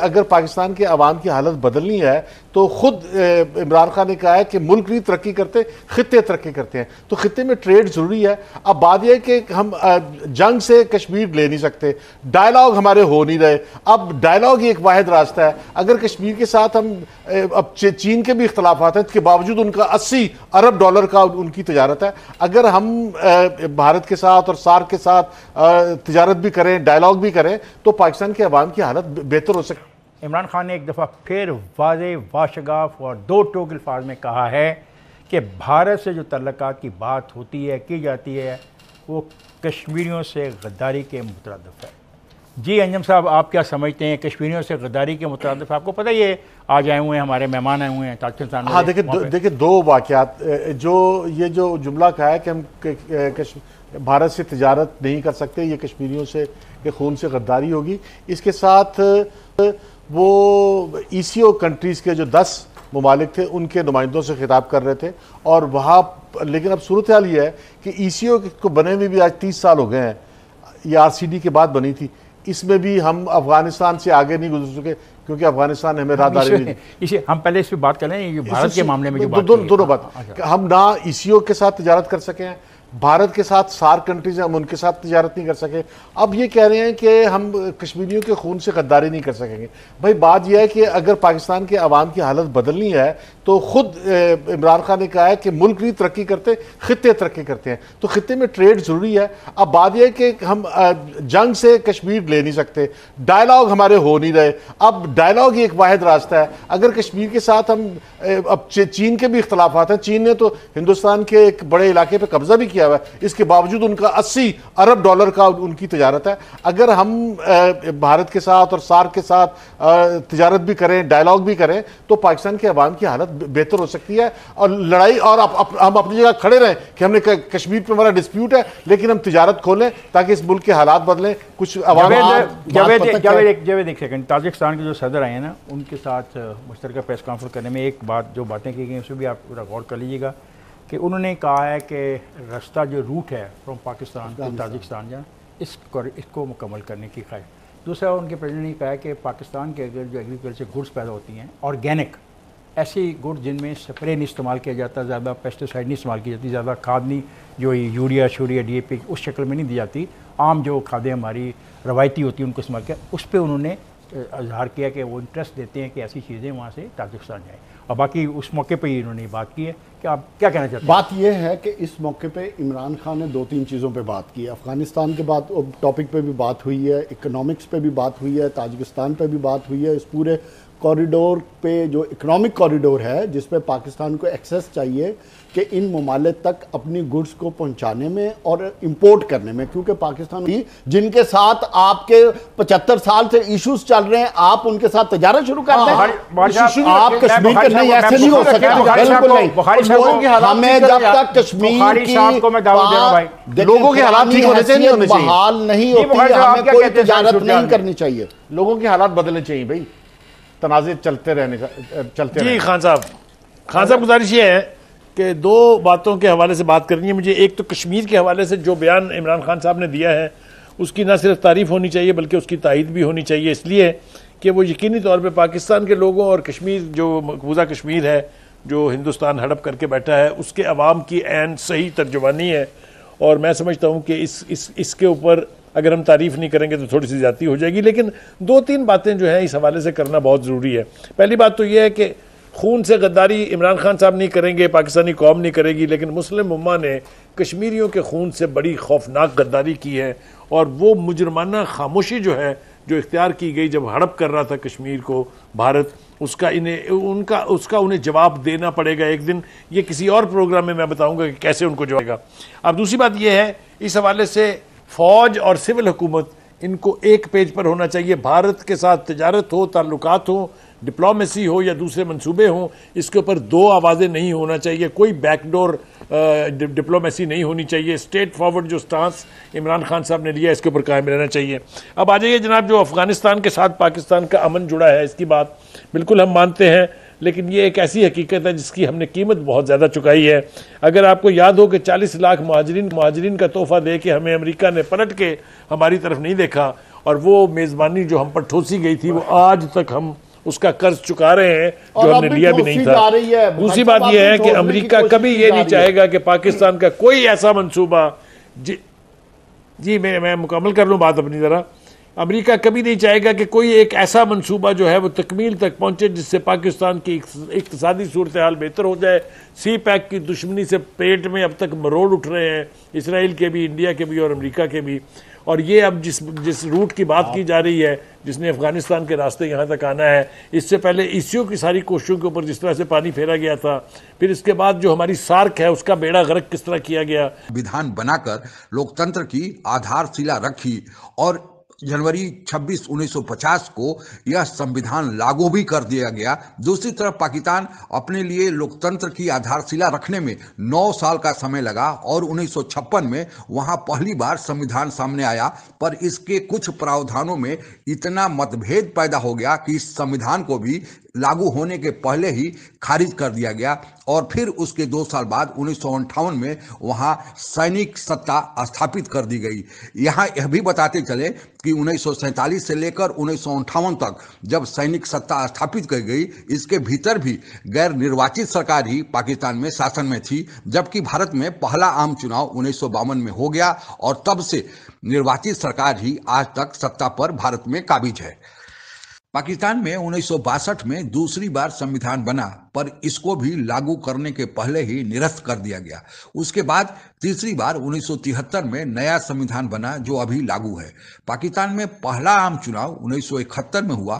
अगर पाकिस्तान के अवाम की हालत बदलनी है तो खुद इमरान खान ने कहा है कि मुल्क नहीं तरक्की करते खत्े तरक्की करते हैं तो खत्े में ट्रेड ज़रूरी है अब बात यह कि हम जंग से कश्मीर ले नहीं सकते डायलॉग हमारे हो नहीं रहे अब डायलॉग ही एक वाद रास्ता है अगर कश्मीर के साथ हम अब चीन के भी इख्तलाफ हैं इसके तो बावजूद उनका अस्सी अरब डॉलर का उनकी तजारत है अगर हम भारत के साथ और सार के साथ तजारत भी करें डायलॉग भी करें तो पाकिस्तान के अवाम की हालत बेहतर हो सकती इमरान खान ने एक दफ़ा फिर वाज वाशगाफ और दो टोक अल्फाज में कहा है कि भारत से जो तल्ल की बात होती है की जाती है वो कश्मीरियों से गद्दारी के मुतरदफ़ है जी अंजम साहब आप क्या समझते हैं कश्मीरियों से गद्दारी के मुताबिक आपको पता ही है आज आए हुए हैं हमारे मेहमान आए हुए हैं पाकिस्तान हाँ देखिए देखिए दो, दो वाक़ात जो ये जो जुमला कहा है कि हम कश भारत से तजारत नहीं कर सकते ये कश्मीरियों से के खून से गद्दारी होगी इसके साथ वो ई सी ओ कंट्रीज़ के जो दस ममालिक थे उनके नुमाइंदों से खिताब कर रहे थे और वहाँ लेकिन अब सूरत हाल ये है कि ई सी ओ को बने हुए भी आज तीस साल हो गए हैं ये आर सी डी के बाद बनी थी इसमें भी हम अफगानिस्तान से आगे नहीं गुजर सके क्योंकि अफगानिस्तान हमें रही इसे हम पहले इस पर बात करें भारत के मामले में दोनों बात अच्छा। हम ना ई सी ओ के साथ तजारत कर सके हैं भारत के साथ सार कंट्रीज हम उनके साथ तजारत नहीं कर सके अब ये कह रहे हैं कि हम कश्मीरियों के खून से गद्दारी नहीं कर सकेंगे भाई बात यह है कि अगर पाकिस्तान के अवाम की हालत बदलनी है तो ख़ुद इमरान खान ने कहा है कि मुल्क भी तरक्की करते ख़त्े तरक्की करते हैं तो ख़त्े में ट्रेड ज़रूरी है अब बात यह है कि हम जंग से कश्मीर ले नहीं सकते डायलॉग हमारे हो नहीं रहे अब डायलॉग ही एक वाद रास्ता है अगर कश्मीर के साथ हम अब चीन के भी इख्तलाफ हैं चीन ने तो हिंदुस्तान के एक बड़े इलाके पर कब्ज़ा भी किया हुआ है इसके बावजूद उनका अस्सी अरब डॉलर का उनकी तजारत है अगर हम भारत के साथ और सार के साथ तजारत भी करें डायलॉग भी करें तो पाकिस्तान के आवाम की हालत बेहतर हो सकती है और लड़ाई और अप, अप, हम अपनी जगह खड़े रहें कि हमने कश्मीर पर हमारा डिस्प्यूट है लेकिन हम तजारत खोलें ताकि इस मुल्क के हालात बदलें कुछ एक सेकंड ताजिकिस्तान के जो सदर आए हैं ना उनके साथ मुश्तर प्रेस कॉन्फ्रेंस करने में एक बात जो बातें की गई उसमें भी आप गौर कर लीजिएगा कि उन्होंने कहा है कि रास्ता जो रूट है फ्रॉम पाकिस्तान टू ताजिकिस्तान जहाँ इस इसको मुकम्मल करने की ख्वाहिश दूसरा उनके प्रेजिडेंट ने कहा कि पाकिस्तान के अगर जो एग्रीकल्चर गुड्स पैदा होती हैं ऑर्गेनिक ऐसी गुड़ जिनमें स्प्रे नहीं इस्तेमाल किया जाता ज़्यादा पेस्टिसाइड नहीं इस्तेमाल की जाती ज़्यादा खाद नहीं जो यूरिया शूरिया पी उस शक्ल में नहीं दी जाती आम जो खादें हमारी रवायती होती हैं उनको इस्तेमाल किया उस पर उन्होंने इजहार किया कि वो इंटरेस्ट देते हैं कि ऐसी चीज़ें वहाँ से ताजिकस्तान जाएँ और बाकी उस मौके पे ही इन्होंने बात की है कि आप क्या कहना चाहते हैं बात यह है कि इस मौके पर इमरान खान ने दो तीन चीज़ों पर बात की अफ़गानिस्तान के बाद टॉपिक पर भी बात हुई है इकोनॉमिक्स पर भी बात हुई है ताजिकिस्तान पर भी बात हुई है इस पूरे कॉरिडोर पे जो इकोनॉमिक कॉरिडोर है जिस पे पाकिस्तान को एक्सेस चाहिए कि इन ममालिक तक अपनी गुड्स को पहुंचाने में और इंपोर्ट करने में क्योंकि पाकिस्तान भी जिनके साथ आपके 75 साल से इश्यूज चल रहे हैं आप उनके साथ तजारत शुरू करते हैं हाँ, आप कश्मीर के लोगों के हालात ठीक होने चाहिए बहाल नहीं होती तजारत नहीं करनी चाहिए लोगों के हालात बदलने चाहिए भाई तनाजे चलते रहने चलते जी खान साहब खान साहब गुजारिश ये है कि दो बातों के हवाले से बात करनी है मुझे एक तो कश्मीर के हवाले से जो बयान इमरान खान साहब ने दिया है उसकी ना सिर्फ तारीफ होनी चाहिए बल्कि उसकी तइद भी होनी चाहिए इसलिए कि वो यकीनी तौर पर पाकिस्तान के लोगों और कश्मीर जो मकबूजा कश्मीर है जो हिंदुस्तान हड़प करके बैठा है उसके आवाम की एन सही तर्जुबानी है और मैं समझता हूँ कि इस इस इसके ऊपर अगर हम तारीफ़ नहीं करेंगे तो थोड़ी सी ज़्यादा हो जाएगी लेकिन दो तीन बातें जो हैं इस हवाले से करना बहुत ज़रूरी है पहली बात तो यह है कि खून से गद्दारी इमरान खान साहब नहीं करेंगे पाकिस्तानी कौम नहीं करेगी लेकिन मुस्लिम उम्मा ने कश्मीरियों के खून से बड़ी खौफनाक गद्दारी की है और वो मुजरमाना खामोशी जो है जो इख्तियार की गई जब हड़प कर रहा था कश्मीर को भारत उसका इन्हें उनका उसका उन्हें जवाब देना पड़ेगा एक दिन ये किसी और प्रोग्राम में मैं बताऊंगा कि कैसे उनको जवाबेगा अब दूसरी बात यह है इस हवाले से फौज और सिविल हुकूमत इनको एक पेज पर होना चाहिए भारत के साथ तजारत हो ताल्लुकात हो डिप्लोमेसी हो या दूसरे मंसूबे हों इसके ऊपर दो आवाज़ें नहीं होना चाहिए कोई बैकडोर डिप्लोमेसी नहीं होनी चाहिए स्टेट फॉरवर्ड जो स्टांस इमरान खान साहब ने लिया इसके ऊपर कायम रहना चाहिए अब आ जाइए जनाब जो अफगानिस्तान के साथ पाकिस्तान का अमन जुड़ा है इसकी बात बिल्कुल हम मानते हैं लेकिन ये एक ऐसी हकीकत है जिसकी हमने कीमत बहुत ज़्यादा चुकाई है अगर आपको याद हो कि 40 लाख महाजरीन महाजरीन का तोहफा दे के हमें अमेरिका ने पलट के हमारी तरफ नहीं देखा और वो मेज़बानी जो हम पर ठोसी गई थी वो आज तक हम उसका कर्ज चुका रहे हैं जो हमने लिया तो भी नहीं था दूसरी बात यह है कि अमरीका कभी ये नहीं चाहेगा कि पाकिस्तान का कोई ऐसा मनसूबा जी जी मैं मैं मुकम्मल कर लूँ बात अपनी ज़रा अमेरिका कभी नहीं चाहेगा कि कोई एक ऐसा मंसूबा जो है वो तकमील तक पहुंचे जिससे पाकिस्तान की इकतदी सूरत हाल बेहतर हो जाए सी पैक की दुश्मनी से पेट में अब तक मरोड़ उठ रहे हैं इसराइल के भी इंडिया के भी और अमेरिका के भी और ये अब जिस जिस रूट की बात की जा रही है जिसने अफगानिस्तान के रास्ते यहाँ तक आना है इससे पहले ईसीओ की सारी कोशिशों के ऊपर जिस तरह से पानी फेरा गया था फिर इसके बाद जो हमारी सार्क है उसका बेड़ा गर्क किस तरह किया गया विधान बनाकर लोकतंत्र की आधारशिला रखी और जनवरी 26 1950 को यह संविधान लागू भी कर दिया गया दूसरी तरफ पाकिस्तान अपने लिए लोकतंत्र की आधारशिला रखने में नौ साल का समय लगा और उन्नीस में वहां पहली बार संविधान सामने आया पर इसके कुछ प्रावधानों में इतना मतभेद पैदा हो गया कि इस संविधान को भी लागू होने के पहले ही खारिज कर दिया गया और फिर उसके दो साल बाद उन्नीस में वहाँ सैनिक सत्ता स्थापित कर दी गई यहाँ यह भी बताते चले कि उन्नीस से लेकर उन्नीस तक जब सैनिक सत्ता स्थापित की गई इसके भीतर भी गैर निर्वाचित सरकार ही पाकिस्तान में शासन में थी जबकि भारत में पहला आम चुनाव उन्नीस में हो गया और तब से निर्वाचित सरकार ही आज तक सत्ता पर भारत में काबिज है पाकिस्तान में उन्नीस में दूसरी बार संविधान बना पर इसको भी लागू करने के पहले ही निरस्त कर दिया गया उसके बाद तीसरी बार उन्नीस में नया संविधान बना जो अभी लागू है पाकिस्तान में पहला आम चुनाव उन्नीस में हुआ